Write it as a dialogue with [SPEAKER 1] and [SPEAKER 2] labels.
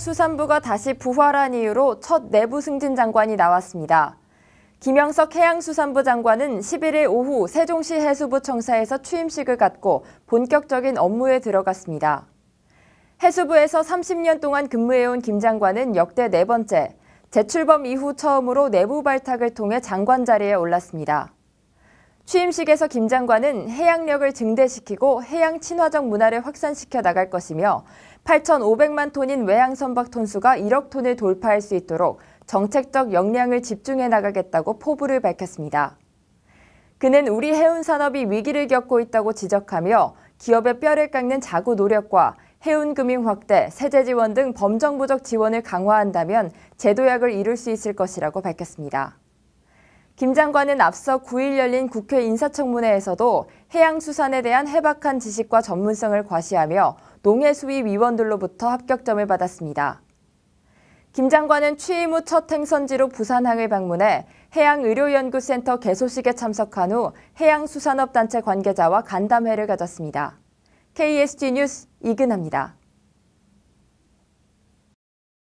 [SPEAKER 1] 해양수산부가 다시 부활한 이유로 첫 내부 승진 장관이 나왔습니다. 김영석 해양수산부 장관은 11일 오후 세종시 해수부청사에서 취임식을 갖고 본격적인 업무에 들어갔습니다. 해수부에서 30년 동안 근무해온 김 장관은 역대 네 번째, 재출범 이후 처음으로 내부 발탁을 통해 장관 자리에 올랐습니다. 취임식에서 김 장관은 해양력을 증대시키고 해양 친화적 문화를 확산시켜 나갈 것이며 8,500만 톤인 외양 선박 톤수가 1억 톤을 돌파할 수 있도록 정책적 역량을 집중해 나가겠다고 포부를 밝혔습니다. 그는 우리 해운 산업이 위기를 겪고 있다고 지적하며 기업의 뼈를 깎는 자구 노력과 해운 금융 확대, 세제 지원 등 범정부적 지원을 강화한다면 제도약을 이룰 수 있을 것이라고 밝혔습니다. 김 장관은 앞서 9일 열린 국회 인사청문회에서도 해양수산에 대한 해박한 지식과 전문성을 과시하며 농해수위 위원들로부터 합격점을 받았습니다. 김 장관은 취임 후 첫 행선지로 부산항을 방문해 해양의료연구센터 개소식에 참석한 후 해양수산업단체 관계자와 간담회를 가졌습니다. KSG 뉴스 이근합니다.